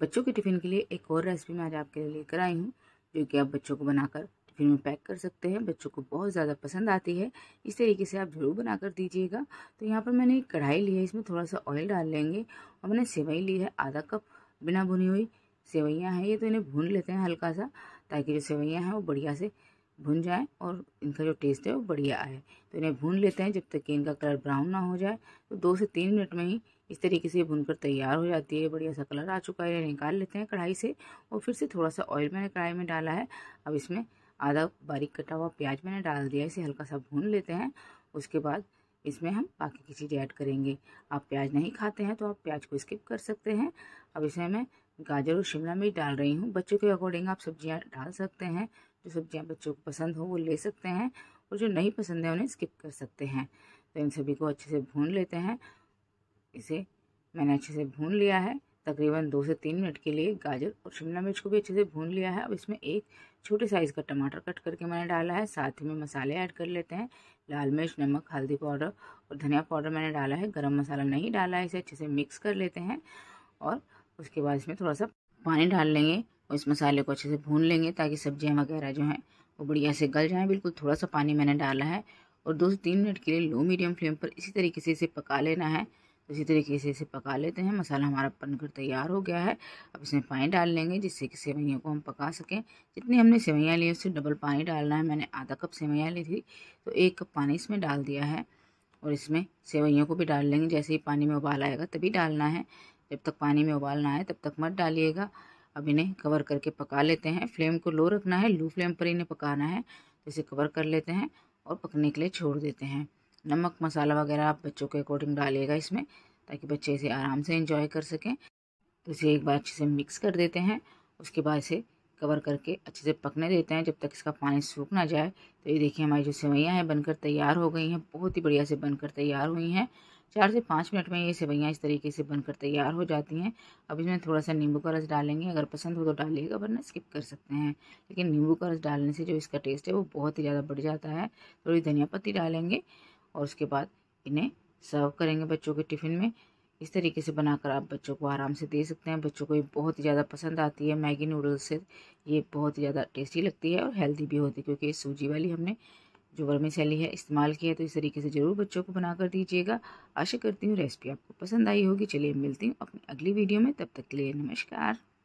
बच्चों के टिफ़िन के लिए एक और रेसिपी मैं आज आपके लिए लेकर आई हूँ जो कि आप बच्चों को बनाकर टिफ़िन में पैक कर सकते हैं बच्चों को बहुत ज़्यादा पसंद आती है इस तरीके से आप ज़रूर बनाकर दीजिएगा तो यहाँ पर मैंने एक कढ़ाई ली है इसमें थोड़ा सा ऑयल डाल लेंगे और मैंने सेवई ली है आधा कप बिना भुनी हुई सेवैयाँ हैं ये तो इन्हें भून लेते हैं हल्का सा ताकि जो सेवैयाँ हैं वो बढ़िया से भुन जाएँ और इनका जो टेस्ट है वो बढ़िया आए तो इन्हें भून लेते हैं जब तक कि इनका कलर ब्राउन ना हो जाए तो दो से तीन मिनट में ही इस तरीके से बुनकर तैयार हो जाती है बढ़िया सा कलर आ चुका है निकाल लेते हैं कढ़ाई से और फिर से थोड़ा सा ऑयल मैंने कढ़ाई में डाला है अब इसमें आधा बारीक कटा हुआ प्याज मैंने डाल दिया इसे हल्का सा भून लेते हैं उसके बाद इसमें हम बाकी की चीज़ें ऐड करेंगे आप प्याज नहीं खाते हैं तो आप प्याज को स्किप कर सकते हैं अब इसमें मैं गाजर और शिमला मिर्च डाल रही हूँ बच्चों के अकॉर्डिंग आप सब्जियाँ डाल सकते हैं जो सब्जियाँ बच्चों को पसंद हो वो ले सकते हैं और जो नहीं पसंद है उन्हें स्किप कर सकते हैं तो इन सभी को अच्छे से भून लेते हैं इसे मैंने अच्छे से भून लिया है तकरीबन दो से तीन मिनट के लिए गाजर और शिमला मिर्च को भी अच्छे से भून लिया है अब इसमें एक छोटे साइज़ का टमाटर कट करके मैंने डाला है साथ ही में मसाले ऐड कर लेते हैं लाल मिर्च नमक हल्दी पाउडर और धनिया पाउडर मैंने डाला है गरम मसाला नहीं डाला है इसे अच्छे से मिक्स कर लेते हैं और उसके बाद इसमें थोड़ा सा पानी डाल लेंगे और इस मसाले को अच्छे से भून लेंगे ताकि सब्जियाँ वगैरह जो हैं वो बढ़िया से गल जाएँ बिल्कुल थोड़ा सा पानी मैंने डाला है और दो से तीन मिनट के लिए लो मीडियम फ्लेम पर इसी तरीके से इसे पका लेना है इसी तरीके से इसे पका लेते हैं मसाला हमारा बनकर तैयार हो गया है अब इसमें पानी डाल लेंगे जिससे कि सेवैयों को हम पका सकें जितनी हमने सेवैयाँ ली उससे डबल पानी डालना है मैंने आधा कप सेवैयाँ ली थी तो एक कप पानी इसमें डाल दिया है और इसमें सेवैयों को भी डाल लेंगे जैसे ही पानी में उबाल आएगा तभी डालना है जब तक पानी में उबाल ना आए तब तक मत डालिएगा अब इन्हें कवर करके पका लेते हैं फ्लेम को लो रखना है लो फ्लेम पर इन्हें पकाना है तो इसे कवर कर लेते हैं और पकने के लिए छोड़ देते हैं नमक मसाला वगैरह आप बच्चों के अकॉर्डिंग डालिएगा इसमें ताकि बच्चे इसे आराम से इंजॉय कर सकें तो इसे एक बार अच्छे से मिक्स कर देते हैं उसके बाद इसे कवर करके अच्छे से पकने देते हैं जब तक इसका पानी सूख ना जाए तो ये देखिए हमारी जो सेवैयाँ हैं बनकर तैयार हो गई हैं बहुत ही बढ़िया से बनकर तैयार हुई हैं चार से पाँच मिनट में ये सेवैयाँ इस तरीके से बनकर तैयार हो जाती हैं अब इसमें थोड़ा सा नींबू का रस डालेंगे अगर पसंद हो तो डालिएगा वरना स्किप कर सकते हैं लेकिन नींबू का रस डालने से जो इसका टेस्ट है वो बहुत ही ज़्यादा बढ़ जाता है थोड़ी धनिया पत्ती डालेंगे और उसके बाद इन्हें सर्व करेंगे बच्चों के टिफ़िन में इस तरीके से बनाकर आप बच्चों को आराम से दे सकते हैं बच्चों को ये बहुत ही ज़्यादा पसंद आती है मैगी नूडल्स से ये बहुत ही ज़्यादा टेस्टी लगती है और हेल्दी भी होती है क्योंकि सूजी वाली हमने जो वर्मी सैली है इस्तेमाल किया है तो इस तरीके से ज़रूर बच्चों को बना कर दीजिएगा आशा करती हूँ रेसिपी आपको पसंद आई होगी चलिए मिलती हूँ अपनी अगली वीडियो में तब तक के लिए नमस्कार